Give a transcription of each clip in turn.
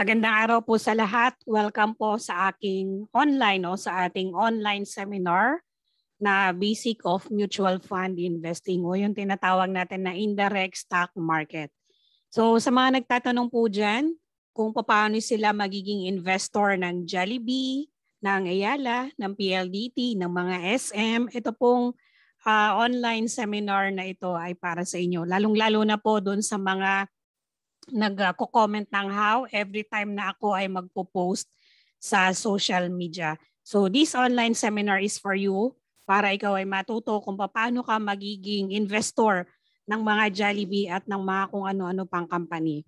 Magandang araw po sa lahat. Welcome po sa aking online no, sa ating online seminar na Basic of Mutual Fund Investing o yung tinatawag natin na indirect stock market. So sa mga nagtatanong po diyan kung paano sila magiging investor ng Jollibee, ng Ayala, ng PLDT, ng mga SM, ito pong uh, online seminar na ito ay para sa inyo. Lalong-lalo na po doon sa mga nagko-comment ng how every time na ako ay magpo-post sa social media. So this online seminar is for you para ikaw ay matuto kung paano ka magiging investor ng mga Jollibee at ng mga kung ano-ano pang company.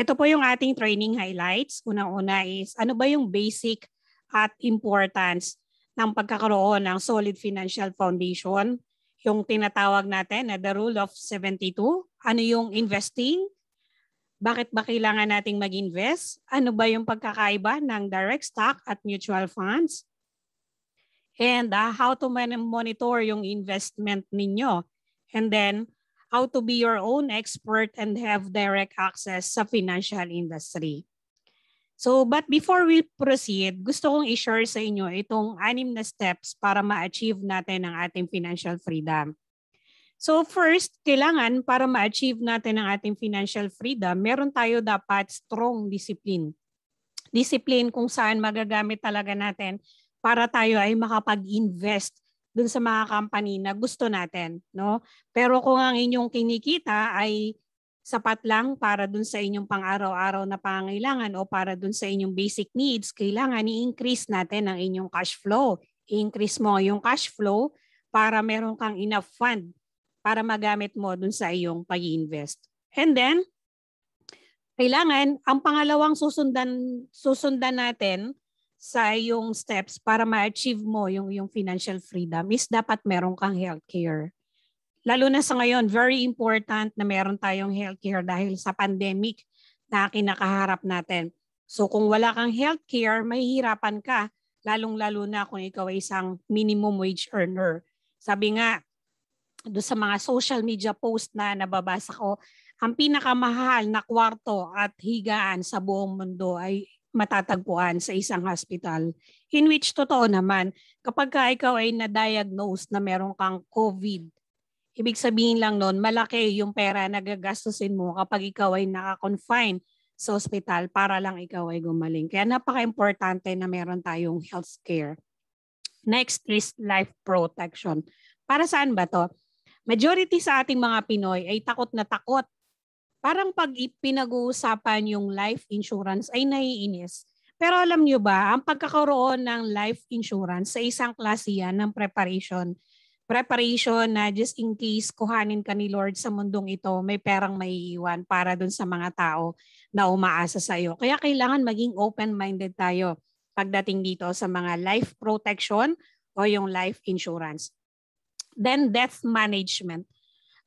Ito po yung ating training highlights. Unang-una is ano ba yung basic at importance ng pagkakaroon ng solid financial foundation yung tinatawag natin na the rule of 72. Ano yung investing? Bakit ba kailangan nating mag-invest? Ano ba yung pagkakaiba ng direct stock at mutual funds? And uh, how to monitor yung investment ninyo? And then, how to be your own expert and have direct access sa financial industry. So, but before we proceed, gusto kong i-share sa inyo itong anim na steps para ma-achieve natin ang ating financial freedom. So first, kailangan para ma-achieve natin ang ating financial freedom, meron tayo dapat strong discipline. Discipline kung saan magagamit talaga natin para tayo ay makapag-invest dun sa mga company na gusto natin, no? Pero kung ang inyong kinikita ay sapat lang para dun sa inyong pang-araw-araw na pangangailangan o para dun sa inyong basic needs, kailangan i-increase natin ang inyong cash flow. I-increase mo yung cash flow para meron kang enough fund para magamit mo dun sa iyong pag invest And then, kailangan, ang pangalawang susundan, susundan natin sa iyong steps para ma-achieve mo yung, yung financial freedom is dapat meron kang healthcare lalo na sa ngayon, very important na meron tayong healthcare dahil sa pandemic na kinakaharap natin. So kung wala kang healthcare, mahihirapan ka, lalong-lalo na kung ikaw ay isang minimum wage earner. Sabi nga, do sa mga social media post na nababasa ko, ang pinakamahal na kwarto at higaan sa buong mundo ay matatagpuan sa isang hospital. In which totoo naman, kapag ka ikaw ay na-diagnose na meron kang COVID, Ibig sabihin lang noon, malaki yung pera na gagastusin mo kapag ikaw ay naka-confine sa ospital para lang ikaw ay gumaling. Kaya napaka-importante na meron tayong healthcare. Next is life protection. Para saan ba to? Majority sa ating mga Pinoy ay takot na takot. Parang pag pinag-uusapan yung life insurance ay naiinis. Pero alam nyo ba, ang pagkakaroon ng life insurance sa isang klase yan ng preparation preparation na just in case kuhanin ka ni Lord sa mundong ito, may perang maiiwan para dun sa mga tao na umaasa sa iyo. Kaya kailangan maging open-minded tayo pagdating dito sa mga life protection o yung life insurance. Then death management.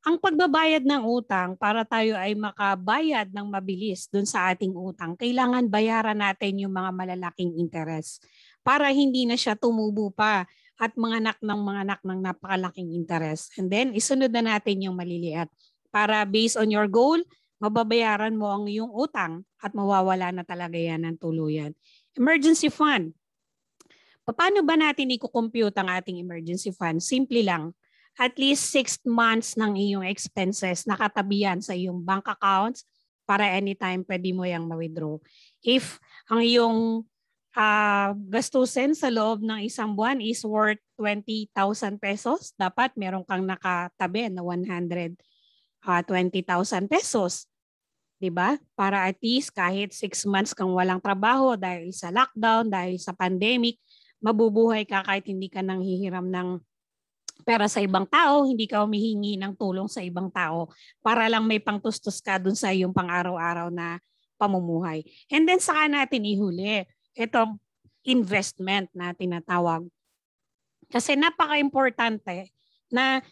Ang pagbabayad ng utang para tayo ay makabayad ng mabilis dun sa ating utang, kailangan bayaran natin yung mga malalaking interest para hindi na siya tumubo pa at mga anak ng mga anak ng napakalaking interest. And then, isunod na natin yung maliliit para based on your goal, mababayaran mo ang iyong utang at mawawala na talaga yan ng tuluyan. Emergency fund. Paano ba natin i-compute ang ating emergency fund? Simple lang. At least 6 months ng iyong expenses nakatabi sa iyong bank accounts para anytime pwede mo yang ma-withdraw. If ang iyong uh, gastusin sa loob ng isang buwan is worth 20,000 pesos, dapat meron kang nakatabi na 120,000 ah, pesos. 'di ba? Para at least kahit 6 months kang walang trabaho dahil sa lockdown, dahil sa pandemic, mabubuhay ka kahit hindi ka nang hihiram ng pera sa ibang tao, hindi ka humihingi ng tulong sa ibang tao para lang may pangtustos ka dun sa iyong pang-araw-araw na pamumuhay. And then saka natin ihuli itong investment na tinatawag. Kasi napaka-importante na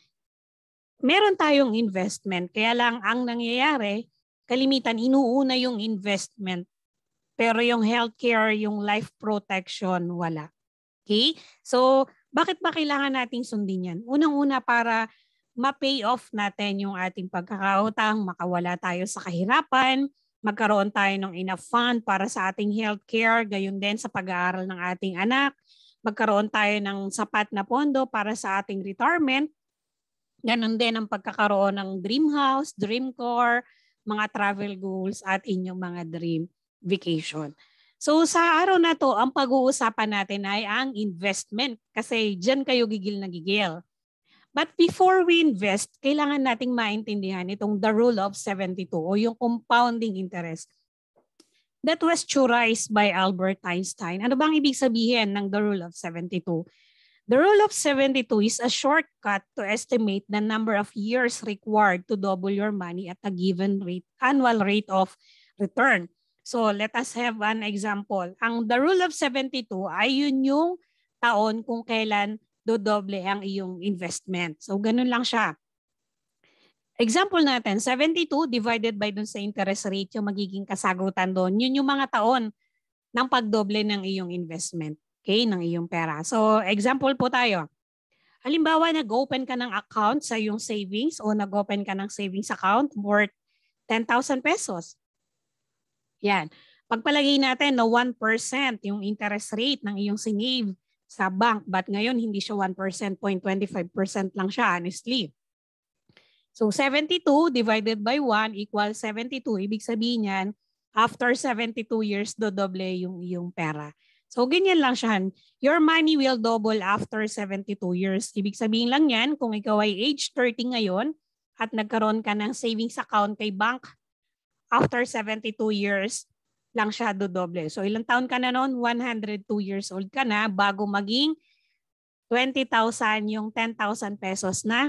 meron tayong investment. Kaya lang ang nangyayari, kalimitan inuuna yung investment. Pero yung healthcare, yung life protection, wala. Okay? So, bakit ba kailangan nating sundin yan? Unang-una para ma-pay off natin yung ating pagkakautang, makawala tayo sa kahirapan, magkaroon tayo ng enough fund para sa ating healthcare, gayon din sa pag-aaral ng ating anak, magkaroon tayo ng sapat na pondo para sa ating retirement, ganun din ang pagkakaroon ng dream house, dream car, mga travel goals at inyong mga dream vacation. So sa araw na to, ang pag-uusapan natin ay ang investment kasi diyan kayo gigil na gigil. But before we invest, kailangan nating maintindihan itong the rule of 72 o yung compounding interest. That was theorized by Albert Einstein. Ano bang ibig sabihin ng the rule of 72? The rule of 72 is a shortcut to estimate the number of years required to double your money at a given rate, annual rate of return. So let us have an example. Ang the rule of 72 ay yun yung taon kung kailan dodoble ang iyong investment. So, ganun lang siya. Example natin, 72 divided by dun sa interest rate yung magiging kasagutan doon. Yun yung mga taon ng pagdoble ng iyong investment, okay, ng iyong pera. So, example po tayo. Halimbawa, nag-open ka ng account sa iyong savings o nag-open ka ng savings account worth 10,000 pesos. Yan. Pagpalagay natin na 1% yung interest rate ng iyong sinave sa bank. But ngayon, hindi siya 1%, 0.25% lang siya, honestly. So 72 divided by 1 equals 72. Ibig sabihin niyan, after 72 years, do dodoble yung yung pera. So ganyan lang siya. Your money will double after 72 years. Ibig sabihin lang yan, kung ikaw ay age 30 ngayon at nagkaroon ka ng savings account kay bank after 72 years, lang siya dodoble. So ilang taon ka na noon? 102 years old ka na bago maging 20,000 yung 10,000 pesos na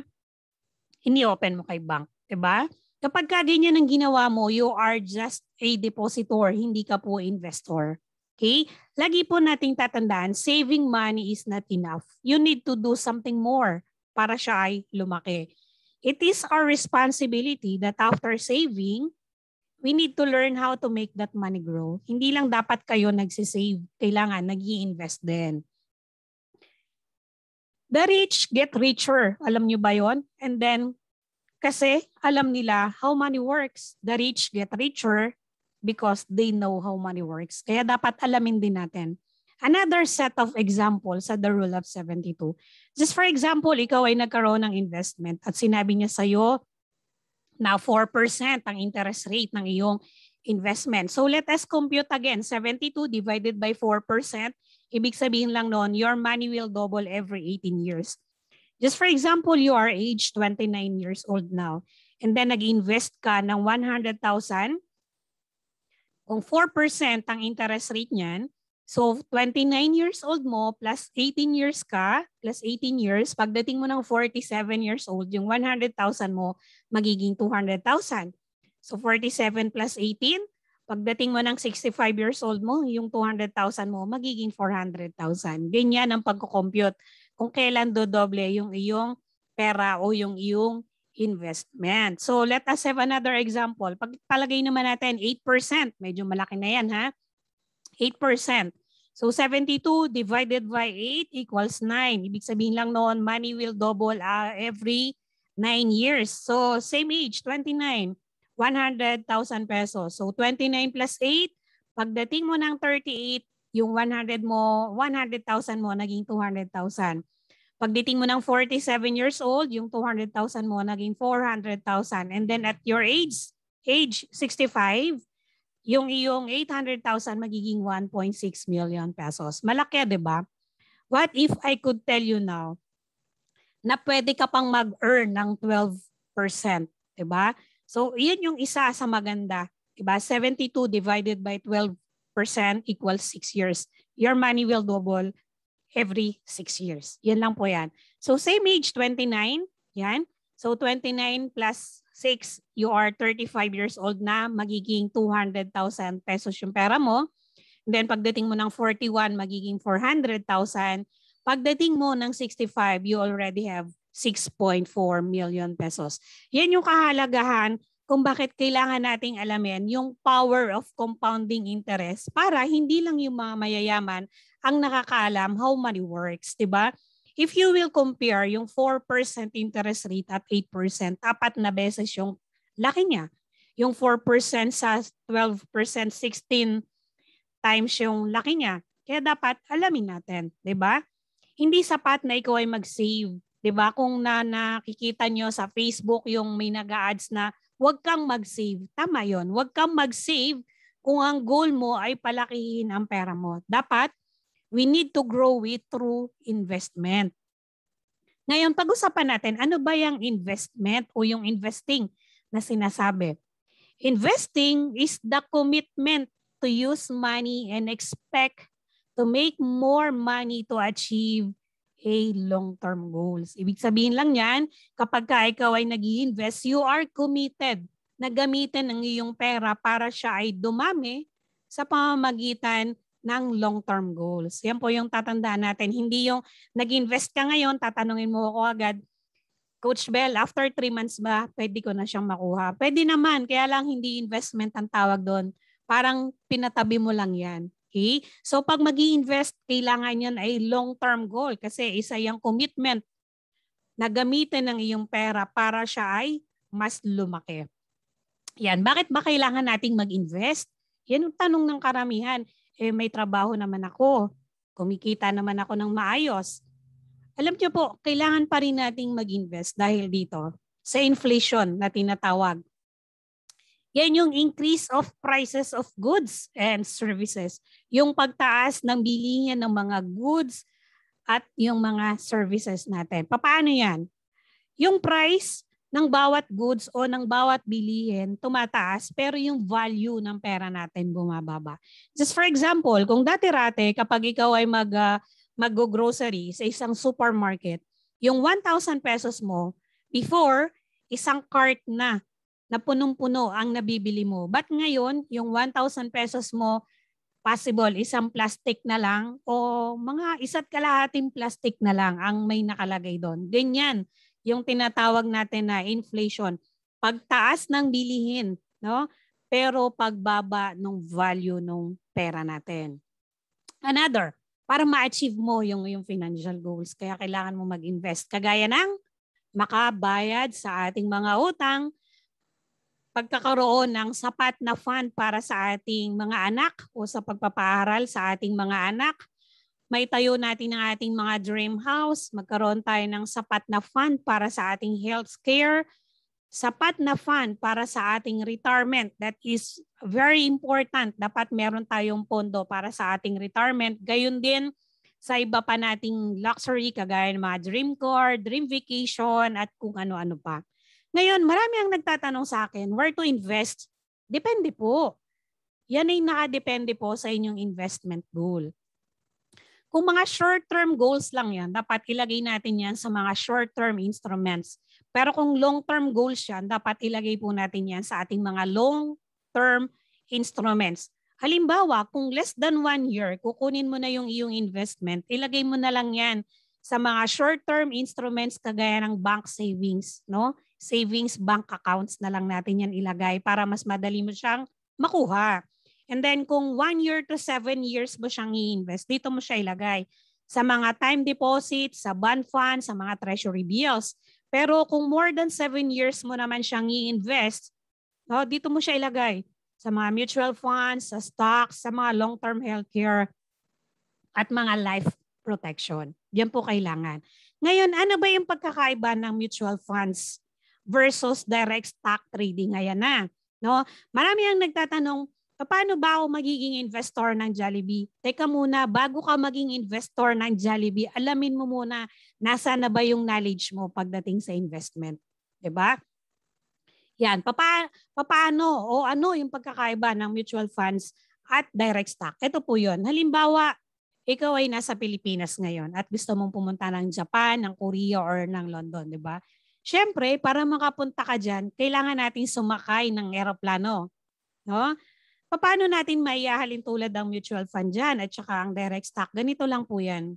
ini-open mo kay bank. 'di ba? Kapag ka ganyan ang ginawa mo, you are just a depositor, hindi ka po investor. Okay? Lagi po nating tatandaan, saving money is not enough. You need to do something more para siya ay lumaki. It is our responsibility that after saving, we need to learn how to make that money grow. Hindi lang dapat kayo nagsisave. Kailangan nag invest din. The rich get richer. Alam nyo ba yon? And then, kasi alam nila how money works. The rich get richer because they know how money works. Kaya dapat alamin din natin. Another set of examples sa The Rule of 72. Just for example, ikaw ay nagkaroon ng investment at sinabi niya sa'yo, na 4% ang interest rate ng iyong investment. So let us compute again, 72 divided by 4%. Ibig sabihin lang noon, your money will double every 18 years. Just for example, you are age 29 years old now. And then nag-invest ka ng 100,000. Kung 4% ang interest rate niyan, So, 29 years old mo plus 18 years ka, plus 18 years, pagdating mo ng 47 years old, yung 100,000 mo magiging 200,000. So, 47 plus 18, pagdating mo ng 65 years old mo, yung 200,000 mo magiging 400,000. Ganyan ang pagko-compute kung kailan do dodoble yung iyong pera o yung iyong investment. So, let us have another example. Pag palagay naman natin 8%, medyo malaki na yan ha, 8%. So 72 divided by 8 equals 9. Ibig sabihin lang noon, money will double uh, every 9 years. So same age, 29, 100,000 pesos. So 29 plus 8, pagdating mo ng 38, yung 100 mo, 100,000 mo naging 200,000. Pagdating mo ng 47 years old, yung 200,000 mo naging 400,000. And then at your age, age 65, yung iyong 800,000 magiging 1.6 million pesos. Malaki, di ba? What if I could tell you now na pwede ka pang mag-earn ng 12%, di ba? So, iyon yung isa sa maganda. Diba? 72 divided by 12% equals 6 years. Your money will double every 6 years. Yan lang po yan. So, same age, 29. Yan. So, 29 plus six, you are 35 years old na, magiging 200,000 pesos yung pera mo. then pagdating mo ng 41, magiging 400,000. Pagdating mo ng 65, you already have 6.4 million pesos. Yan yung kahalagahan kung bakit kailangan nating alamin yung power of compounding interest para hindi lang yung mga mayayaman ang nakakaalam how money works, 'di ba? If you will compare yung 4% interest rate at 8%, apat na beses yung laki niya. Yung 4% sa 12%, 16 times yung laki niya. Kaya dapat alamin natin, 'di ba? Hindi sapat na ikaw ay mag-save, 'di ba? Kung na nakikita nyo sa Facebook yung may nag-ads na huwag kang mag-save. Tama 'yon. Huwag kang mag-save kung ang goal mo ay palakihin ang pera mo. Dapat We need to grow it through investment. Ngayon, pag-usapan natin, ano ba yung investment o yung investing na sinasabi? Investing is the commitment to use money and expect to make more money to achieve a long-term goals. Ibig sabihin lang yan, kapag ka ikaw ay nag invest you are committed na gamitin ang iyong pera para siya ay dumami sa pamamagitan ng long-term goals. Yan po yung tatandaan natin. Hindi yung nag-invest ka ngayon, tatanungin mo ako agad, Coach Bell, after three months ba, pwede ko na siyang makuha? Pwede naman, kaya lang hindi investment ang tawag doon. Parang pinatabi mo lang yan. Okay? So pag mag invest kailangan yan ay long-term goal kasi isa yung commitment na gamitin ng iyong pera para siya ay mas lumaki. Yan, bakit ba kailangan nating mag-invest? Yan ang tanong ng karamihan eh may trabaho naman ako. Kumikita naman ako ng maayos. Alam niyo po, kailangan pa rin nating mag-invest dahil dito sa inflation na tinatawag. Yan yung increase of prices of goods and services. Yung pagtaas ng bilihin ng mga goods at yung mga services natin. Paano yan? Yung price, ng bawat goods o ng bawat bilihin tumataas pero yung value ng pera natin bumababa. Just for example, kung dati-rate kapag ikaw ay mag uh, ah, maggo-grocery sa isang supermarket, yung 1,000 pesos mo before isang cart na na punong-puno ang nabibili mo. But ngayon, yung 1,000 pesos mo possible isang plastic na lang o mga isa't kalahating plastic na lang ang may nakalagay doon. Ganyan yung tinatawag natin na inflation, pagtaas ng bilihin, no? Pero pagbaba ng value ng pera natin. Another, para ma-achieve mo yung yung financial goals, kaya kailangan mo mag-invest kagaya ng makabayad sa ating mga utang, pagkakaroon ng sapat na fund para sa ating mga anak o sa pagpapaaral sa ating mga anak, may tayo natin ang ating mga dream house, magkaroon tayo ng sapat na fund para sa ating health care, sapat na fund para sa ating retirement. That is very important. Dapat meron tayong pondo para sa ating retirement. Gayun din sa iba pa nating luxury kagaya ng mga dream car, dream vacation at kung ano-ano pa. Ngayon, marami ang nagtatanong sa akin, where to invest? Depende po. Yan ay nakadepende po sa inyong investment goal. Kung mga short-term goals lang yan, dapat ilagay natin yan sa mga short-term instruments. Pero kung long-term goals yan, dapat ilagay po natin yan sa ating mga long-term instruments. Halimbawa, kung less than one year, kukunin mo na yung iyong investment, ilagay mo na lang yan sa mga short-term instruments kagaya ng bank savings, no? Savings bank accounts na lang natin yan ilagay para mas madali mo siyang makuha. And then kung 1 year to 7 years mo siyang i-invest, dito mo siya ilagay sa mga time deposits, sa bond funds, sa mga treasury bills. Pero kung more than 7 years mo naman siyang i-invest, no, dito mo siya ilagay sa mga mutual funds, sa stocks, sa mga long-term healthcare at mga life protection. Yan po kailangan. Ngayon, ano ba yung pagkakaiba ng mutual funds versus direct stock trading? Ayan na. No? Marami ang nagtatanong, paano ba ako magiging investor ng Jollibee? Teka muna, bago ka maging investor ng Jollibee, alamin mo muna nasa na ba yung knowledge mo pagdating sa investment. ba? Diba? Yan, papa, paano o ano yung pagkakaiba ng mutual funds at direct stock? Ito po yon. Halimbawa, ikaw ay nasa Pilipinas ngayon at gusto mong pumunta ng Japan, ng Korea, or ng London, di ba? Siyempre, para makapunta ka dyan, kailangan nating sumakay ng eroplano. No? paano natin maiyahalin tulad ng mutual fund dyan at saka ang direct stock? Ganito lang po yan.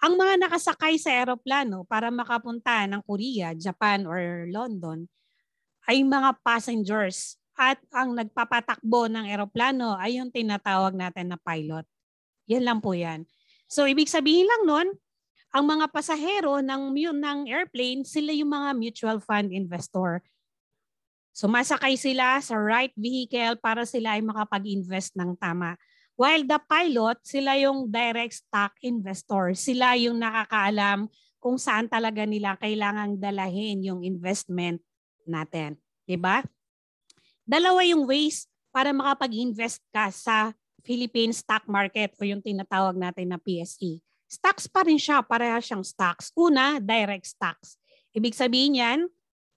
Ang mga nakasakay sa aeroplano para makapunta ng Korea, Japan, or London ay mga passengers at ang nagpapatakbo ng aeroplano ay yung tinatawag natin na pilot. Yan lang po yan. So ibig sabihin lang nun, ang mga pasahero ng, ng airplane, sila yung mga mutual fund investor. So Sumasakay sila sa right vehicle para sila ay makapag-invest ng tama. While the pilot, sila yung direct stock investor. Sila yung nakakaalam kung saan talaga nila kailangang dalahin yung investment natin. ba? Diba? Dalawa yung ways para makapag-invest ka sa Philippine stock market o yung tinatawag natin na PSE. Stocks pa rin siya, pareha siyang stocks. Una, direct stocks. Ibig sabihin yan,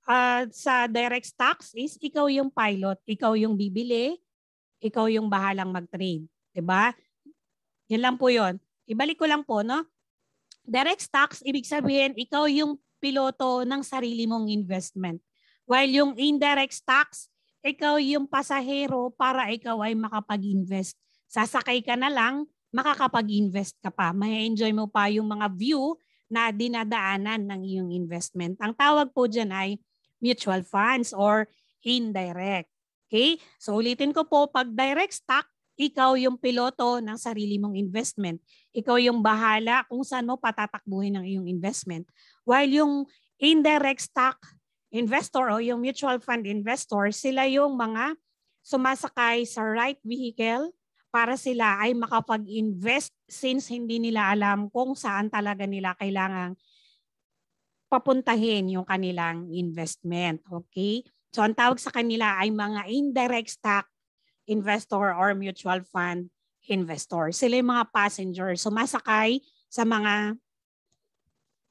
uh, sa direct stocks is ikaw yung pilot, ikaw yung bibili, ikaw yung bahalang mag-trade, 'di ba? Yan lang po 'yon. Ibalik ko lang po, no? Direct stocks ibig sabihin ikaw yung piloto ng sarili mong investment. While yung indirect stocks, ikaw yung pasahero para ikaw ay makapag-invest. Sasakay ka na lang, makakapag-invest ka pa. May enjoy mo pa yung mga view na dinadaanan ng iyong investment. Ang tawag po dyan ay mutual funds or indirect. Okay? So ulitin ko po, pag direct stock, ikaw yung piloto ng sarili mong investment. Ikaw yung bahala kung saan mo patatakbuhin ang iyong investment. While yung indirect stock investor o yung mutual fund investor, sila yung mga sumasakay sa right vehicle para sila ay makapag-invest since hindi nila alam kung saan talaga nila kailangang papuntahin yung kanilang investment. Okay? So ang tawag sa kanila ay mga indirect stock investor or mutual fund investor. Sila yung mga passenger. Sumasakay sa mga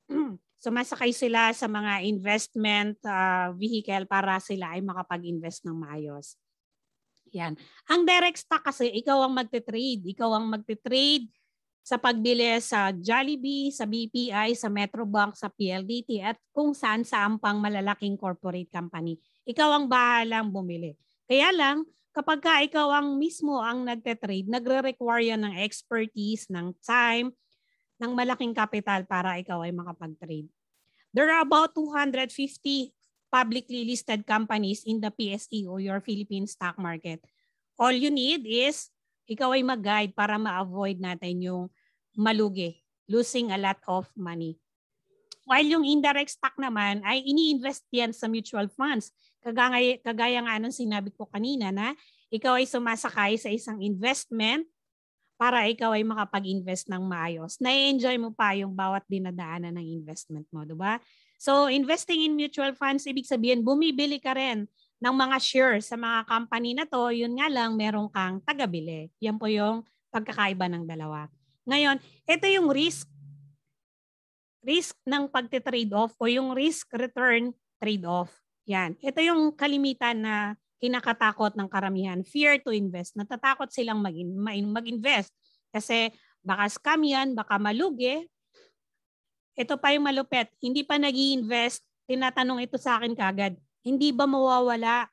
sumasakay sila sa mga investment uh, vehicle para sila ay makapag-invest ng maayos. Yan. Ang direct stock kasi ikaw ang magte-trade, ikaw ang magte-trade sa pagbili sa Jollibee, sa BPI, sa Metrobank, sa PLDT at kung saan saan pang malalaking corporate company. Ikaw ang bahalang bumili. Kaya lang, kapag ka ikaw ang mismo ang nagte-trade, nagre-require yan ng expertise, ng time, ng malaking kapital para ikaw ay makapag-trade. There are about 250 publicly listed companies in the PSE or your Philippine stock market. All you need is ikaw ay mag-guide para ma-avoid natin yung malugi, losing a lot of money. While yung indirect stock naman ay ini-invest yan sa mutual funds. Kagaya, kagaya nga anong sinabi ko kanina na ikaw ay sumasakay sa isang investment para ikaw ay makapag-invest ng maayos. na enjoy mo pa yung bawat dinadaanan ng investment mo, di ba? So, investing in mutual funds, ibig sabihin, bumibili ka rin ng mga share sa mga company na to, yun nga lang merong kang tagabili. Yan po yung pagkakaiba ng dalawa. Ngayon, ito yung risk risk ng pagte-trade-off o yung risk-return trade-off. Yan. Ito yung kalimitan na kinakatakot ng karamihan. Fear to invest. Natatakot silang mag- invest Kasi baka scam yan, baka malugi. Ito pa yung malupet. Hindi pa nag i invest Tinatanong ito sa akin kagad hindi ba mawawala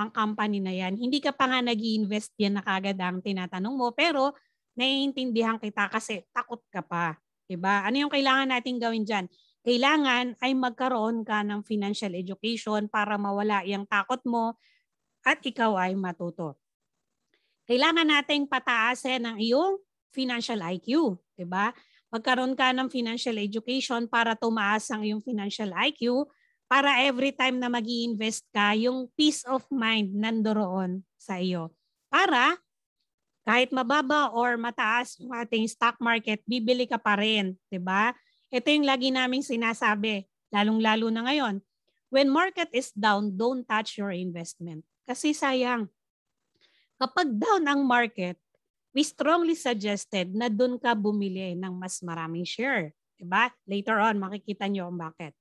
ang company na yan? Hindi ka pa nga nag invest yan na kagad ang tinatanong mo. Pero naiintindihan kita kasi takot ka pa. Diba? Ano yung kailangan natin gawin dyan? Kailangan ay magkaroon ka ng financial education para mawala yung takot mo at ikaw ay matuto. Kailangan nating pataasin ang iyong financial IQ. Diba? Magkaroon ka ng financial education para tumaas ang iyong financial IQ para every time na mag invest ka, yung peace of mind nandoroon sa iyo. Para kahit mababa or mataas yung ating stock market, bibili ka pa rin, 'di ba? Ito yung lagi naming sinasabi, lalong-lalo na ngayon. When market is down, don't touch your investment. Kasi sayang. Kapag down ang market, we strongly suggested na doon ka bumili ng mas maraming share. 'di ba? Later on makikita niyo ang bakit.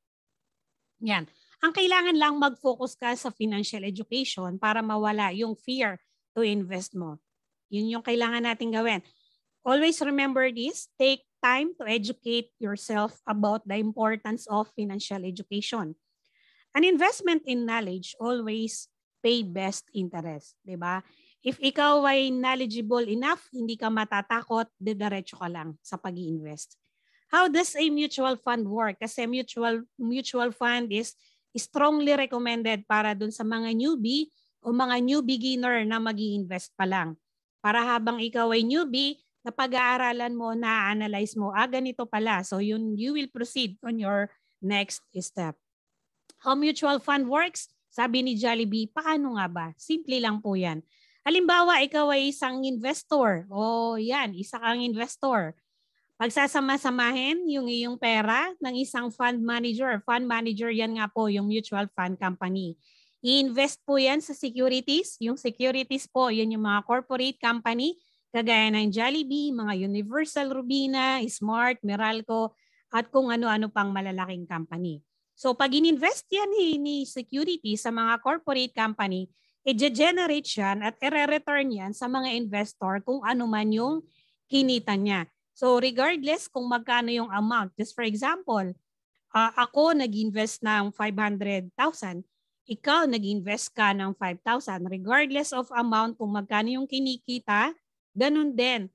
Yan. Ang kailangan lang mag-focus ka sa financial education para mawala yung fear to invest mo. Yun yung kailangan natin gawin. Always remember this, take time to educate yourself about the importance of financial education. An investment in knowledge always pay best interest, 'di ba? If ikaw ay knowledgeable enough, hindi ka matatakot, didiretso ka lang sa pag-invest. How does a mutual fund work? Kasi mutual mutual fund is strongly recommended para dun sa mga newbie o mga new beginner na mag invest pa lang. Para habang ikaw ay newbie, na pag-aaralan mo, na-analyze mo, ah, ganito pala. So yun, you will proceed on your next step. How mutual fund works? Sabi ni Jollibee, paano nga ba? Simple lang po yan. Halimbawa, ikaw ay isang investor. O oh, yan, isa kang investor pagsasama-samahin yung iyong pera ng isang fund manager. Fund manager yan nga po yung mutual fund company. I-invest po yan sa securities. Yung securities po, yan yung mga corporate company kagaya ng Jollibee, mga Universal Rubina, Smart, Meralco, at kung ano-ano pang malalaking company. So pag ininvest yan ni, ni security sa mga corporate company, i-generate yan at i-return yan sa mga investor kung ano man yung kinita niya. So regardless kung magkano yung amount, just for example, uh, ako nag-invest ng 500,000, ikaw nag-invest ka ng 5,000. Regardless of amount kung magkano yung kinikita, ganun din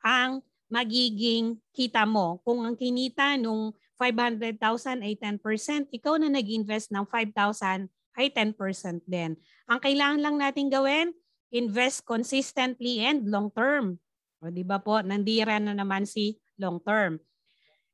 ang magiging kita mo. Kung ang kinita nung 500,000 ay 10%, ikaw na nag-invest ng 5,000 ay 10% din. Ang kailangan lang natin gawin, invest consistently and long term. O di ba po, nandira na naman si long term.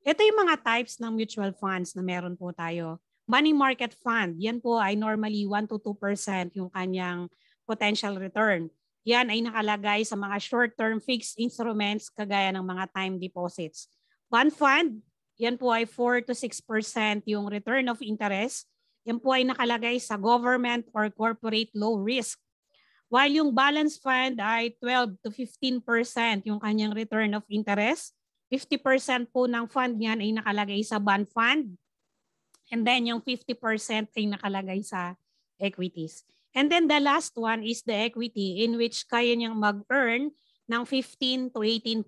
Ito yung mga types ng mutual funds na meron po tayo. Money market fund, yan po ay normally 1 to 2% yung kanyang potential return. Yan ay nakalagay sa mga short-term fixed instruments kagaya ng mga time deposits. Bond fund, yan po ay 4 to 6% yung return of interest. Yan po ay nakalagay sa government or corporate low risk While yung balance fund ay 12 to 15% yung kanyang return of interest. 50% po ng fund niyan ay nakalagay sa bond fund. And then yung 50% ay nakalagay sa equities. And then the last one is the equity in which kaya niyang mag-earn ng 15 to 18%.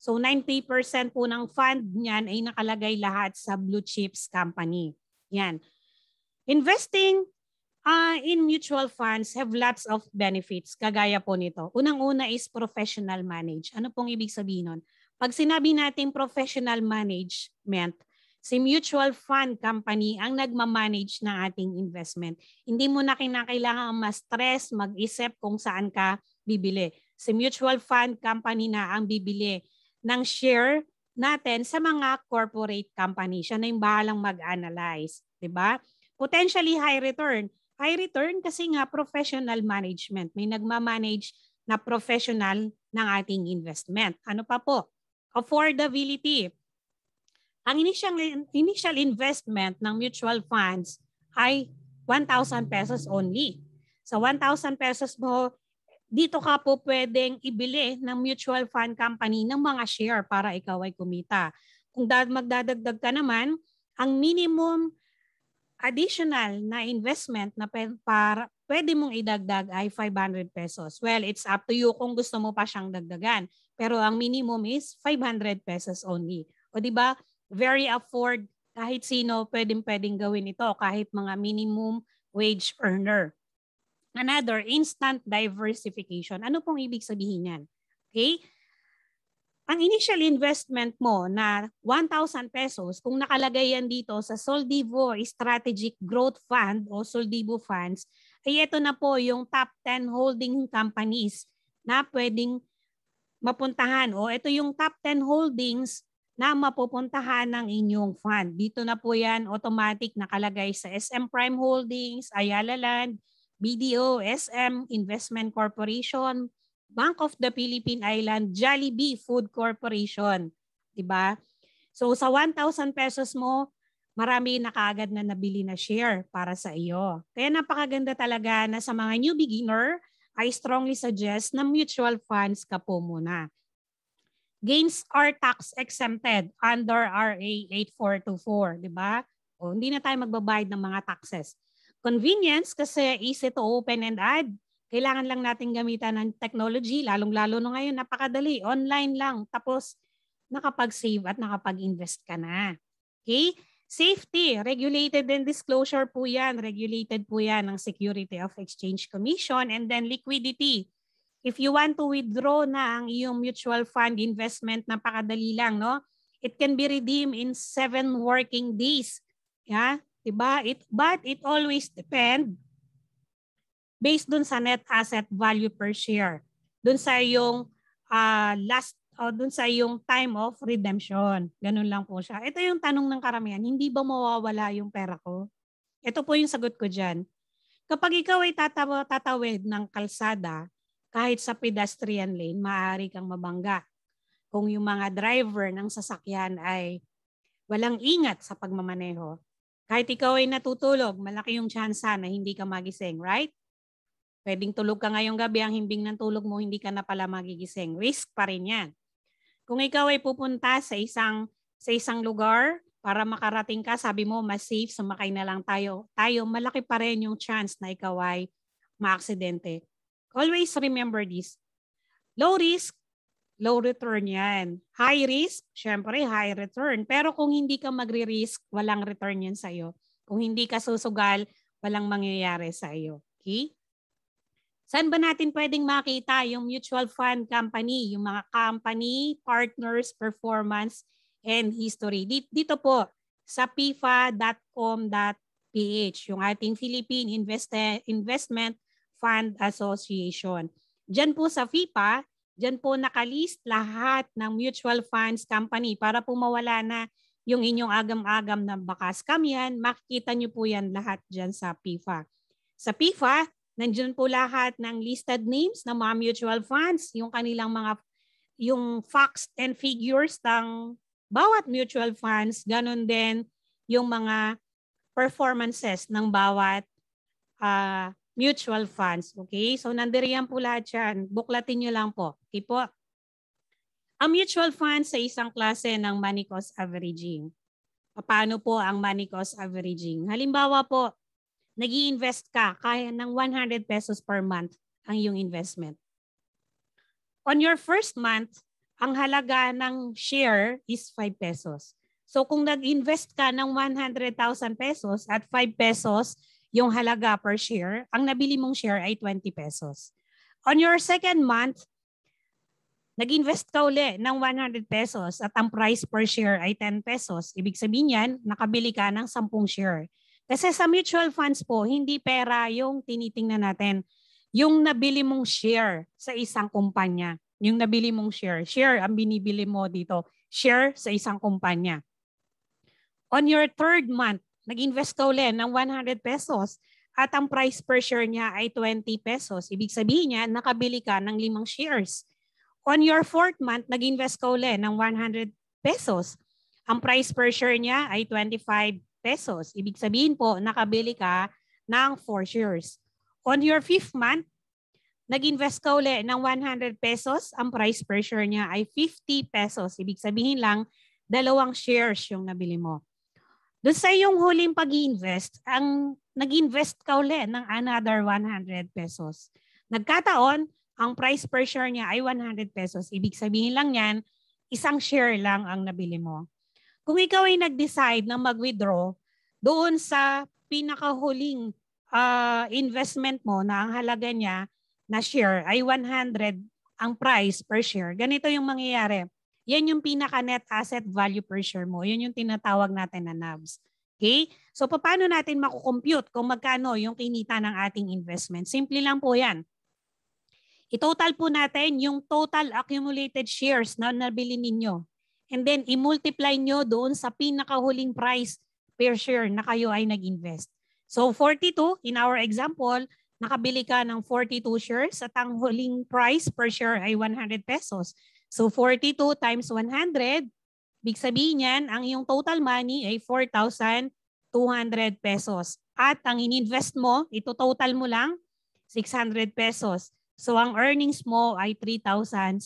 So 90% po ng fund niyan ay nakalagay lahat sa blue chips company. Yan. Investing uh, in mutual funds have lots of benefits kagaya po nito. Unang-una is professional manage. Ano pong ibig sabihin nun? Pag sinabi natin professional management, si mutual fund company ang nagmamanage ng ating investment. Hindi mo na kinakailangan ma-stress, mag-isip kung saan ka bibili. Si mutual fund company na ang bibili ng share natin sa mga corporate company. Siya na yung bahalang mag-analyze. ba? Diba? Potentially high return high return kasi nga professional management. May nagmamanage na professional ng ating investment. Ano pa po? Affordability. Ang initial, initial investment ng mutual funds ay 1,000 pesos only. Sa so 1,000 pesos mo, dito ka po pwedeng ibili ng mutual fund company ng mga share para ikaw ay kumita. Kung magdadagdag ka naman, ang minimum additional na investment na para pwede mong idagdag ay 500 pesos. Well, it's up to you kung gusto mo pa siyang dagdagan. Pero ang minimum is 500 pesos only. O di ba? Very afford kahit sino pwedeng-pwedeng gawin ito kahit mga minimum wage earner. Another, instant diversification. Ano pong ibig sabihin yan? Okay? ang initial investment mo na 1,000 pesos, kung nakalagay yan dito sa Soldivo Strategic Growth Fund o Soldivo Funds, ay ito na po yung top 10 holding companies na pwedeng mapuntahan. O ito yung top 10 holdings na mapupuntahan ng inyong fund. Dito na po yan automatic nakalagay sa SM Prime Holdings, Ayala Land, BDO, SM, Investment Corporation, Bank of the Philippine Island Jollibee Food Corporation. 'Di ba? So sa 1,000 pesos mo, marami na kaagad na nabili na share para sa iyo. Kaya napakaganda talaga na sa mga new beginner, I strongly suggest na mutual funds ka po muna. Gains are tax exempted under RA 8424, di ba? O hindi na tayo magbabayad ng mga taxes. Convenience kasi easy to open and add kailangan lang natin gamitan ng technology, lalong-lalo no ngayon, napakadali, online lang. Tapos, nakapag-save at nakapag-invest ka na. Okay? Safety, regulated and disclosure po yan. Regulated po yan ng Security of Exchange Commission. And then liquidity. If you want to withdraw na ang iyong mutual fund investment, napakadali lang, no? It can be redeemed in seven working days. Yeah? Diba? It, but it always depend based dun sa net asset value per share. Dun sa yung uh, last o uh, dun sa yung time of redemption. Ganun lang po siya. Ito yung tanong ng karamihan, hindi ba mawawala yung pera ko? Ito po yung sagot ko diyan. Kapag ikaw ay tataw- tatawid ng kalsada, kahit sa pedestrian lane, maaari kang mabangga. Kung yung mga driver ng sasakyan ay walang ingat sa pagmamaneho, kahit ikaw ay natutulog, malaki yung tsansa na hindi ka magising, right? Pwedeng tulog ka ngayong gabi, ang himbing ng tulog mo, hindi ka na pala magigising. Risk pa rin yan. Kung ikaw ay pupunta sa isang, sa isang lugar para makarating ka, sabi mo, mas safe, sumakay na lang tayo. Tayo, malaki pa rin yung chance na ikaw ay maaksidente. Always remember this. Low risk, low return yan. High risk, syempre high return. Pero kung hindi ka magre-risk, walang return yan sa'yo. Kung hindi ka susugal, walang mangyayari sa'yo. Okay? Saan ba natin pwedeng makita yung mutual fund company, yung mga company, partners, performance, and history? Dito po, sa pifa.com.ph, yung ating Philippine Investe- Investment Fund Association. Diyan po sa FIPA, diyan po nakalist lahat ng mutual funds company para po mawala na yung inyong agam-agam na bakas. Kamyan, makikita nyo po yan lahat diyan sa PIFA. Sa PIFA, Nandiyan po lahat ng listed names ng mga mutual funds, yung kanilang mga yung facts and figures ng bawat mutual funds, ganun din yung mga performances ng bawat uh, mutual funds. Okay? So nandiriyan po lahat yan. Buklatin nyo lang po. Okay po? Ang mutual funds sa isang klase ng money cost averaging. Paano po ang money cost averaging? Halimbawa po, nag invest ka kaya ng 100 pesos per month ang iyong investment. On your first month, ang halaga ng share is 5 pesos. So kung nag-invest ka ng 100,000 pesos at 5 pesos yung halaga per share, ang nabili mong share ay 20 pesos. On your second month, nag-invest ka uli ng 100 pesos at ang price per share ay 10 pesos. Ibig sabihin yan, nakabili ka ng 10 share. Kasi sa mutual funds po, hindi pera yung tinitingnan natin. Yung nabili mong share sa isang kumpanya. Yung nabili mong share. Share ang binibili mo dito. Share sa isang kumpanya. On your third month, nag-invest ka ulit ng 100 pesos at ang price per share niya ay 20 pesos. Ibig sabihin niya, nakabili ka ng limang shares. On your fourth month, nag-invest ka ulit ng 100 pesos. Ang price per share niya ay 25 pesos. Ibig sabihin po, nakabili ka ng 4 shares. On your fifth month, nag-invest ka uli ng 100 pesos. Ang price per share niya ay 50 pesos. Ibig sabihin lang, dalawang shares yung nabili mo. Doon sa iyong huling pag invest ang nag-invest ka uli ng another 100 pesos. Nagkataon, ang price per share niya ay 100 pesos. Ibig sabihin lang yan, isang share lang ang nabili mo. Kung ikaw ay nag-decide na mag-withdraw doon sa pinakahuling uh, investment mo na ang halaga niya na share ay 100 ang price per share, ganito yung mangyayari. Yan yung pinaka net asset value per share mo. Yun yung tinatawag natin na NAVs. Okay? So paano natin makukompute kung magkano yung kinita ng ating investment? Simple lang po yan. Itotal po natin yung total accumulated shares na nabili ninyo and then i-multiply nyo doon sa pinakahuling price per share na kayo ay nag-invest. So 42, in our example, nakabili ka ng 42 shares at ang huling price per share ay 100 pesos. So 42 times 100, big sabihin niyan, ang iyong total money ay 4,200 pesos. At ang ininvest mo, ito total mo lang, 600 pesos. So ang earnings mo ay 3,600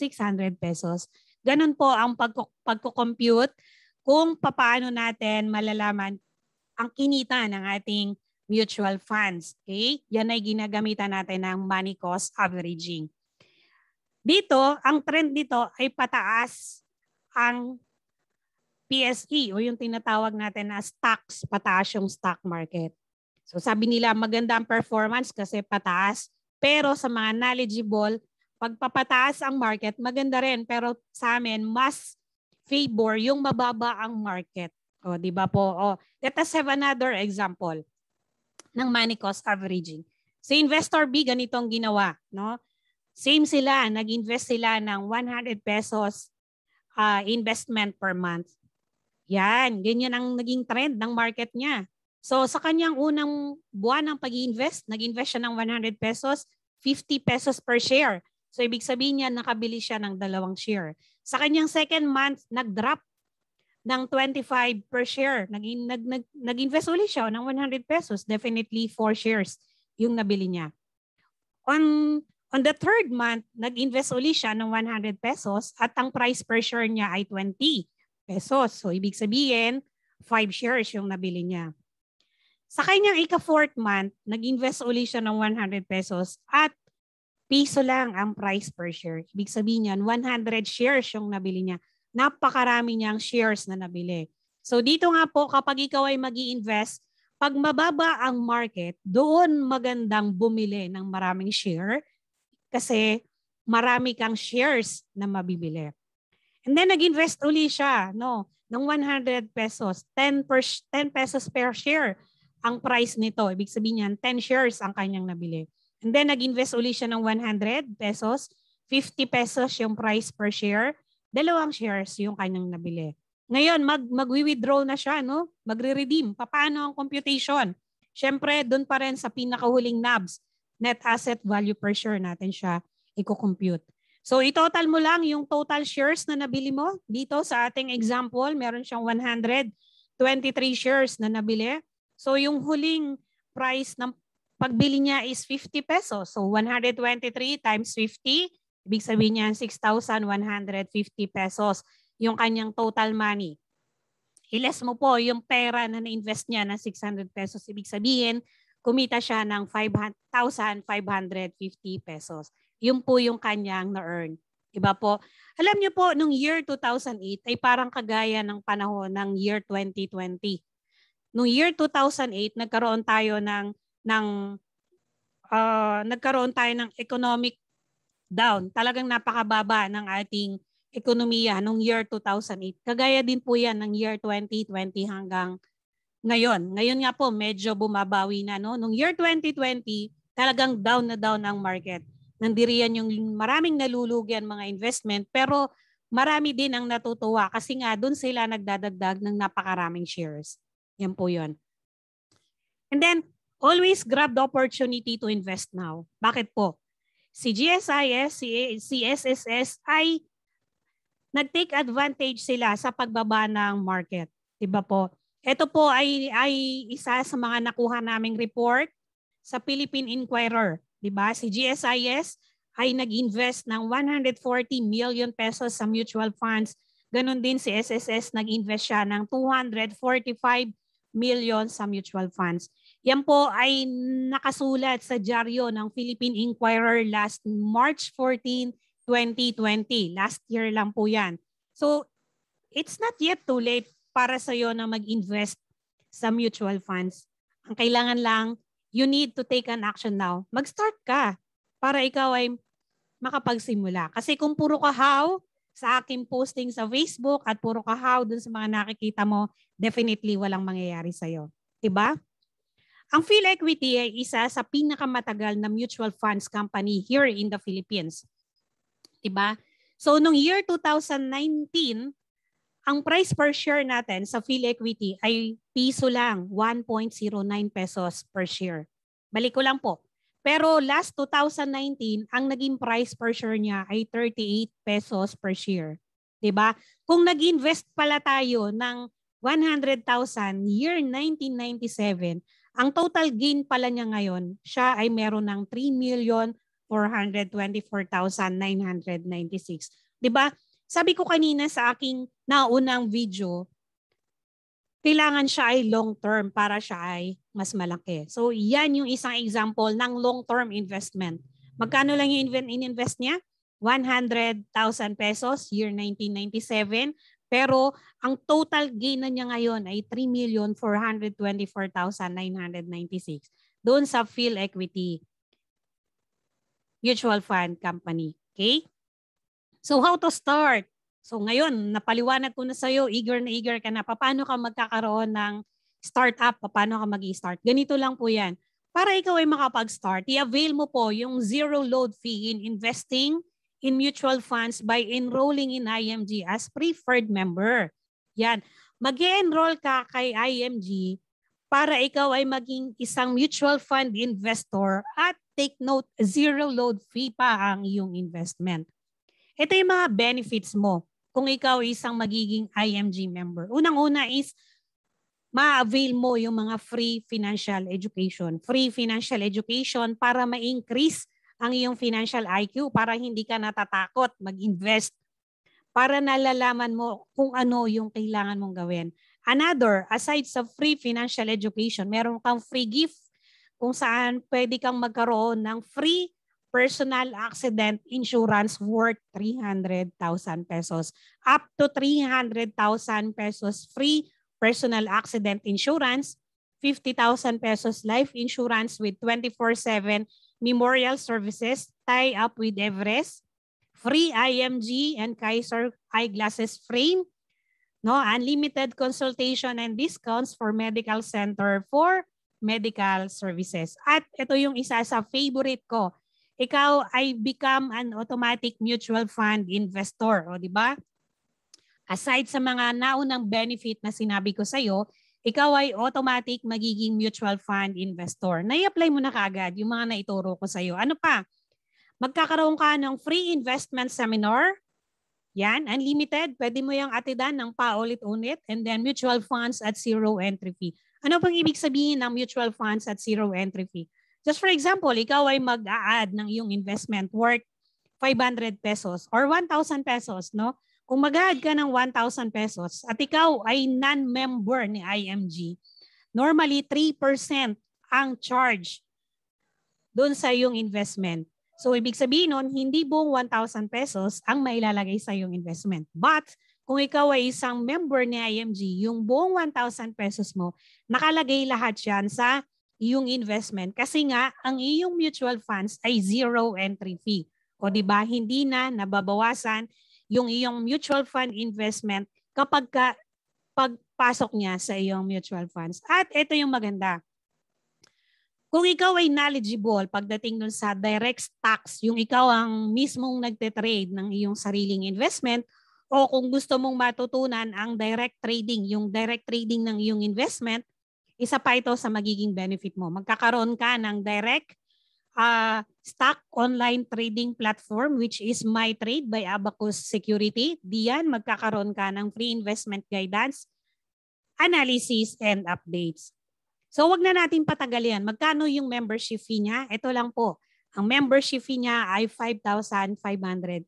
pesos. Ganun po ang pagko- pagko-compute kung paano natin malalaman ang kinita ng ating mutual funds. Okay? Yan ay ginagamitan natin ng money cost averaging. Dito, ang trend dito ay pataas ang PSE o yung tinatawag natin na stocks, pataas yung stock market. So sabi nila maganda ang performance kasi pataas. Pero sa mga knowledgeable, pagpapataas ang market, maganda rin. Pero sa amin, mas favor yung mababa ang market. O, di ba po? O, let us have another example ng money cost averaging. Sa investor B, ganitong ginawa. No? Same sila, nag-invest sila ng 100 pesos uh, investment per month. Yan, ganyan ang naging trend ng market niya. So sa kanyang unang buwan ng pag-invest, nag-invest siya ng 100 pesos, 50 pesos per share. So ibig sabihin niya, nakabili siya ng dalawang share. Sa kanyang second month, nag-drop ng 25 per share. nag nag, nag, invest ulit siya ng 100 pesos. Definitely 4 shares yung nabili niya. On, on the third month, nag-invest ulit siya ng 100 pesos at ang price per share niya ay 20 pesos. So ibig sabihin, 5 shares yung nabili niya. Sa kanyang ika-fourth month, nag-invest ulit siya ng 100 pesos at Piso lang ang price per share. Ibig sabihin niyan, 100 shares yung nabili niya. Napakarami niyang shares na nabili. So dito nga po, kapag ikaw ay mag invest pag mababa ang market, doon magandang bumili ng maraming share kasi marami kang shares na mabibili. And then nag-invest uli siya no, ng 100 pesos, 10, per, 10 pesos per share ang price nito. Ibig sabihin niyan, 10 shares ang kanyang nabili. And then nag-invest ulit siya ng 100 pesos. 50 pesos yung price per share. Dalawang shares yung kanyang nabili. Ngayon, mag, mag-withdraw na siya, no? Magre-redeem. Paano ang computation? Siyempre, doon pa rin sa pinakahuling NABS, net asset value per share natin siya i-compute. So, itotal mo lang yung total shares na nabili mo. Dito sa ating example, meron siyang 123 shares na nabili. So, yung huling price ng pagbili niya is 50 pesos. So 123 times 50, ibig sabihin niya 6,150 pesos yung kanyang total money. Iles mo po yung pera na na-invest niya na 600 pesos. Ibig sabihin, kumita siya ng 5,550 pesos. Yun po yung kanyang na-earn. Iba po. Alam niyo po, nung year 2008 ay parang kagaya ng panahon ng year 2020. Nung year 2008, nagkaroon tayo ng ng uh, nagkaroon tayo ng economic down. Talagang napakababa ng ating ekonomiya noong year 2008. Kagaya din po yan ng year 2020 hanggang ngayon. Ngayon nga po, medyo bumabawi na. No? Noong year 2020, talagang down na down ang market. Nandiriyan yung maraming nalulugyan mga investment pero marami din ang natutuwa kasi nga doon sila nagdadagdag ng napakaraming shares. Yan po yun. And then, Always grab the opportunity to invest now. Bakit po? Si GSIS, si, si SSS ay nag-take advantage sila sa pagbaba ng market. Diba po? Ito po ay, ay isa sa mga nakuha naming report sa Philippine Inquirer. Diba? Si GSIS ay nag-invest ng 140 million pesos sa mutual funds. Ganon din si SSS nag-invest siya ng 245 million sa mutual funds. Yan po ay nakasulat sa dyaryo ng Philippine Inquirer last March 14, 2020. Last year lang po yan. So, it's not yet too late para sa iyo na mag-invest sa mutual funds. Ang kailangan lang, you need to take an action now. Mag-start ka para ikaw ay makapagsimula. Kasi kung puro ka how, sa aking posting sa Facebook at puro ka how dun sa mga nakikita mo, definitely walang mangyayari sa'yo. Diba? Ang PhilEquity ay isa sa pinakamatagal na mutual funds company here in the Philippines. 'Di ba? So noong year 2019, ang price per share natin sa PhilEquity ay piso lang, 1.09 pesos per share. Balik ko lang po. Pero last 2019, ang naging price per share niya ay 38 pesos per share. 'Di ba? Kung nag-invest pala tayo ng 100,000 year 1997, ang total gain pala niya ngayon, siya ay meron ng 3,424,996. million 'Di ba? Sabi ko kanina sa aking naunang video, kailangan siya ay long term para siya ay mas malaki. So, yan yung isang example ng long-term investment. Magkano lang yung in-invest niya? 100,000 pesos year 1997 pero ang total gain na niya ngayon ay 3,424,996 doon sa Phil Equity Mutual Fund Company. Okay? So how to start? So ngayon, napaliwanag ko na sa'yo, eager na eager ka na, paano ka magkakaroon ng startup, paano ka mag start Ganito lang po yan. Para ikaw ay makapag-start, i-avail mo po yung zero load fee in investing in mutual funds by enrolling in IMG as preferred member. Yan. mag enroll ka kay IMG para ikaw ay maging isang mutual fund investor at take note, zero load fee pa ang iyong investment. Ito yung mga benefits mo kung ikaw ay isang magiging IMG member. Unang-una is ma-avail mo yung mga free financial education. Free financial education para ma-increase ang iyong financial IQ para hindi ka natatakot mag-invest para nalalaman mo kung ano yung kailangan mong gawin. Another, aside sa free financial education, meron kang free gift kung saan pwede kang magkaroon ng free personal accident insurance worth 300,000 pesos. Up to 300,000 pesos free personal accident insurance, 50,000 pesos life insurance with 24-7 memorial services tie up with Everest, free IMG and Kaiser eyeglasses frame, no unlimited consultation and discounts for medical center for medical services. At ito yung isa sa favorite ko. Ikaw ay become an automatic mutual fund investor, o di ba? Aside sa mga naunang benefit na sinabi ko sa iyo, ikaw ay automatic magiging mutual fund investor. Nai-apply mo na kagad yung mga naituro ko sa'yo. Ano pa? Magkakaroon ka ng free investment seminar. Yan, unlimited. Pwede mo yung atidan ng paulit-ulit. And then mutual funds at zero entry fee. Ano pang ibig sabihin ng mutual funds at zero entry fee? Just for example, ikaw ay mag-a-add ng iyong investment worth 500 pesos or 1,000 pesos, no? Kung mag-add ka ng 1,000 pesos at ikaw ay non-member ni IMG, normally 3% ang charge doon sa iyong investment. So ibig sabihin nun, hindi buong 1,000 pesos ang mailalagay sa iyong investment. But kung ikaw ay isang member ni IMG, yung buong 1,000 pesos mo, nakalagay lahat yan sa iyong investment kasi nga ang iyong mutual funds ay zero entry fee. O di ba hindi na nababawasan yung iyong mutual fund investment kapag ka, pagpasok niya sa iyong mutual funds. At ito yung maganda. Kung ikaw ay knowledgeable pagdating dun sa direct stocks, yung ikaw ang mismong nagte-trade ng iyong sariling investment, o kung gusto mong matutunan ang direct trading, yung direct trading ng iyong investment, isa pa ito sa magiging benefit mo. Magkakaroon ka ng direct uh, stock online trading platform which is MyTrade by Abacus Security. Diyan magkakaroon ka ng free investment guidance, analysis, and updates. So wag na natin patagalin. Magkano yung membership fee niya? Ito lang po. Ang membership fee niya ay 5,500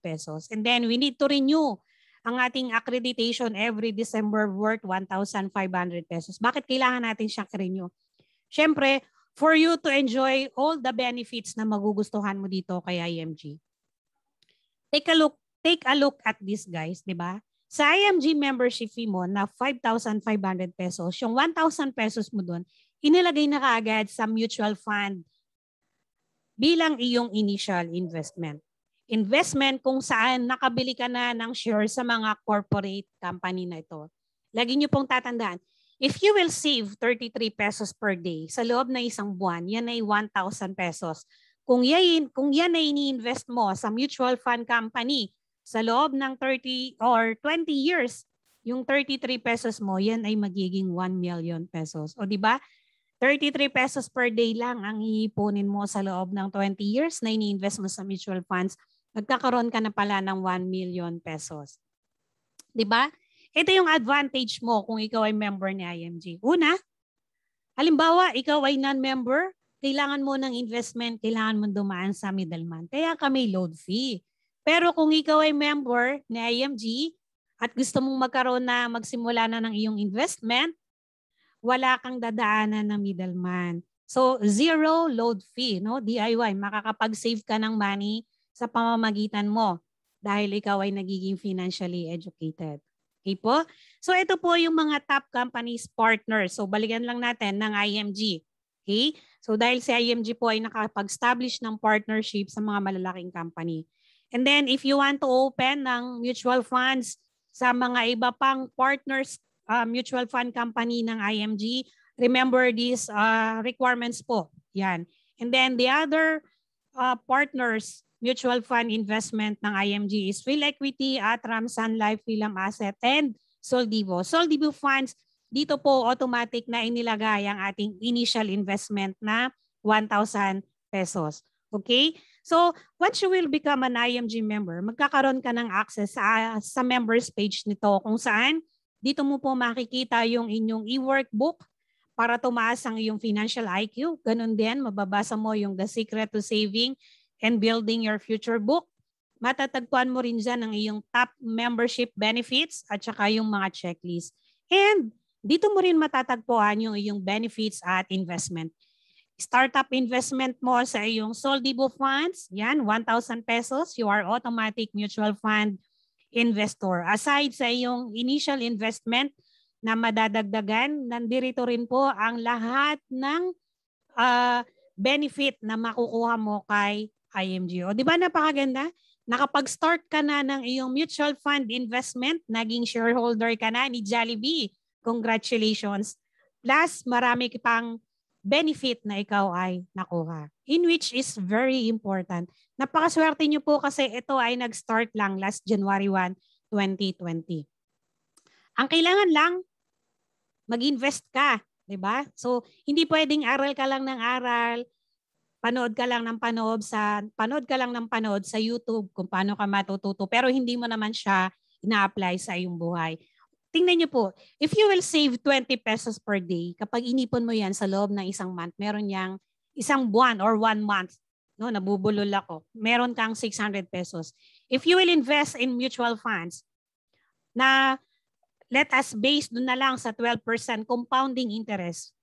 pesos. And then we need to renew ang ating accreditation every December worth 1,500 pesos. Bakit kailangan natin siyang i-renew? Siyempre, for you to enjoy all the benefits na magugustuhan mo dito kay IMG. Take a look, take a look at this guys, 'di ba? Sa IMG membership fee mo na 5,500 pesos, yung 1,000 pesos mo doon, inilagay na kaagad sa mutual fund bilang iyong initial investment. Investment kung saan nakabili ka na ng share sa mga corporate company na ito. Lagi niyo pong tatandaan, If you will save 33 pesos per day sa loob ng isang buwan, yan ay 1,000 pesos. Kung yan, kung yan ay ini-invest mo sa mutual fund company sa loob ng 30 or 20 years, yung 33 pesos mo, yan ay magiging 1 million pesos. O di ba? 33 pesos per day lang ang iipunin mo sa loob ng 20 years na ini-invest mo sa mutual funds. Magkakaroon ka na pala ng 1 million pesos. Di ba? Ito yung advantage mo kung ikaw ay member ni IMG. Una, halimbawa, ikaw ay non-member, kailangan mo ng investment, kailangan mo dumaan sa middleman. Kaya kami load fee. Pero kung ikaw ay member ni IMG at gusto mong magkaroon na magsimula na ng iyong investment, wala kang dadaanan ng middleman. So, zero load fee, no? DIY, makakapag-save ka ng money sa pamamagitan mo dahil ikaw ay nagiging financially educated. Okay po? So ito po yung mga top companies partners. So balikan lang natin ng IMG. Okay? So dahil si IMG po ay nakapag-establish ng partnership sa mga malalaking company. And then if you want to open ng mutual funds sa mga iba pang partners uh, mutual fund company ng IMG, remember these uh, requirements po. Yan. And then the other uh, partners mutual fund investment ng IMG is Real Equity at Ramsan Life, Film Asset, and Soldivo. Soldivo funds, dito po automatic na inilagay ang ating initial investment na 1,000 pesos. Okay? So, once you will become an IMG member, magkakaroon ka ng access sa, sa members page nito kung saan dito mo po makikita yung inyong e-workbook para tumaas ang iyong financial IQ. Ganun din, mababasa mo yung The Secret to Saving and Building Your Future book. Matatagpuan mo rin dyan ang iyong top membership benefits at saka yung mga checklist. And dito mo rin matatagpuan yung iyong benefits at investment. Startup investment mo sa iyong Soldibo funds, yan, 1,000 pesos, you are automatic mutual fund investor. Aside sa iyong initial investment na madadagdagan, nandirito rin po ang lahat ng uh, benefit na makukuha mo kay IMGO. Di ba napakaganda? Nakapag-start ka na ng iyong mutual fund investment, naging shareholder ka na ni Jollibee. Congratulations. Plus, marami pang benefit na ikaw ay nakuha. In which is very important. Napakaswerte niyo po kasi ito ay nag-start lang last January 1, 2020. Ang kailangan lang, mag-invest ka. ba? Diba? So, hindi pwedeng aral ka lang ng aral, panood ka lang ng panood sa panood ka lang ng panood sa YouTube kung paano ka matututo pero hindi mo naman siya ina-apply sa iyong buhay. Tingnan niyo po, if you will save 20 pesos per day, kapag inipon mo 'yan sa loob ng isang month, meron yang isang buwan or one month, no, nabubulol ako. Meron kang 600 pesos. If you will invest in mutual funds na let us base doon na lang sa 12% compounding interest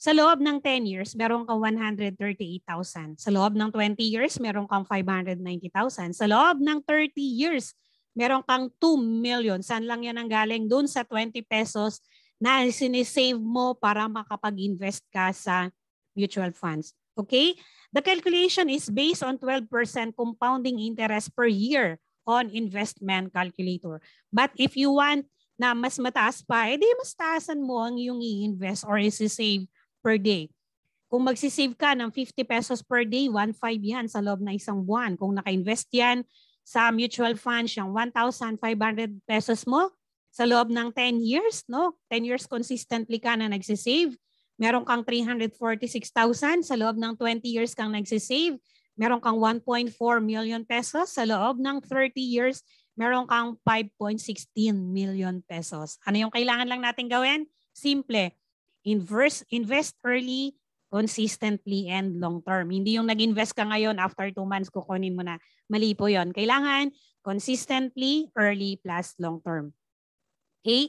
sa loob ng 10 years, meron kang 138,000. Sa loob ng 20 years, meron kang 590,000. Sa loob ng 30 years, meron kang 2 million. Saan lang yan ang galing? Doon sa 20 pesos na sinisave mo para makapag-invest ka sa mutual funds. Okay? The calculation is based on 12% compounding interest per year on investment calculator. But if you want na mas mataas pa, edi mas taasan mo ang iyong i-invest or isi-save per day. Kung magsisave ka ng 50 pesos per day, 1.5 yan sa loob na isang buwan. Kung naka-invest yan sa mutual funds, yung 1,500 pesos mo sa loob ng 10 years, no? 10 years consistently ka na nagsisave. Meron kang 346,000 sa loob ng 20 years kang nagsisave. Meron kang 1.4 million pesos sa loob ng 30 years. Meron kang 5.16 million pesos. Ano yung kailangan lang natin gawin? Simple Inverse, invest early, consistently, and long term. Hindi yung nag-invest ka ngayon, after two months, kukunin mo na. Mali po yun. Kailangan consistently, early, plus long term. Okay?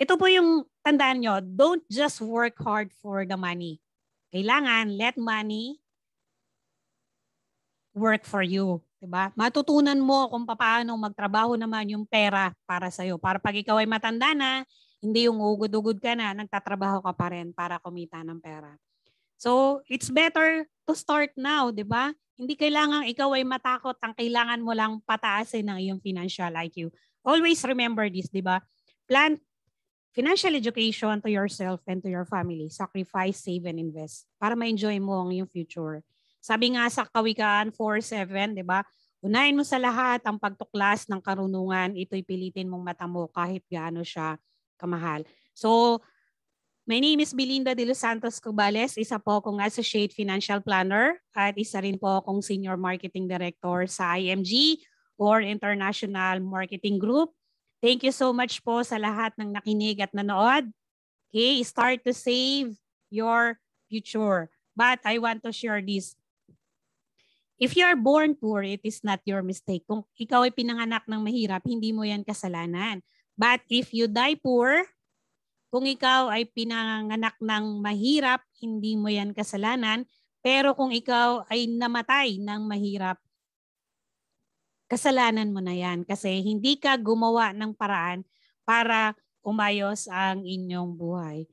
Ito po yung tandaan nyo, don't just work hard for the money. Kailangan let money work for you. Diba? Matutunan mo kung paano magtrabaho naman yung pera para sa'yo. Para pag ikaw ay matanda na, hindi yung ugod-ugod ka na, nagtatrabaho ka pa rin para kumita ng pera. So, it's better to start now, di ba? Hindi kailangan ikaw ay matakot. Ang kailangan mo lang pataasin ang iyong financial IQ. Always remember this, di ba? Plan financial education to yourself and to your family. Sacrifice, save, and invest para ma-enjoy mo ang iyong future. Sabi nga sa Kawikaan 4.7, di ba? Unahin mo sa lahat ang pagtuklas ng karunungan. Ito'y pilitin mong mata mo kahit gaano siya kamahal. So, my name is Belinda De Los Santos Cubales. Isa po akong Associate Financial Planner at isa rin po akong Senior Marketing Director sa IMG or International Marketing Group. Thank you so much po sa lahat ng nakinig at nanood. Okay, start to save your future. But I want to share this. If you are born poor, it is not your mistake. Kung ikaw ay pinanganak ng mahirap, hindi mo yan kasalanan. But if you die poor, kung ikaw ay pinanganak ng mahirap, hindi mo yan kasalanan. Pero kung ikaw ay namatay ng mahirap, kasalanan mo na yan kasi hindi ka gumawa ng paraan para umayos ang inyong buhay.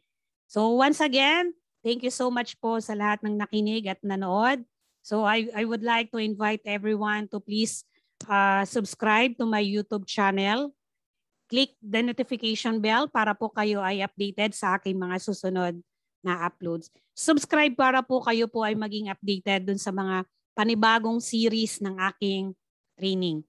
So once again, thank you so much po sa lahat ng nakinig at nanood. So I, I would like to invite everyone to please uh, subscribe to my YouTube channel, click the notification bell para po kayo ay updated sa aking mga susunod na uploads. Subscribe para po kayo po ay maging updated dun sa mga panibagong series ng aking training.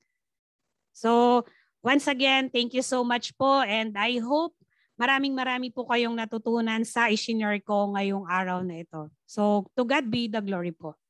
So, once again, thank you so much po and I hope maraming marami po kayong natutunan sa isinure ko ngayong araw na ito. So, to God be the glory po.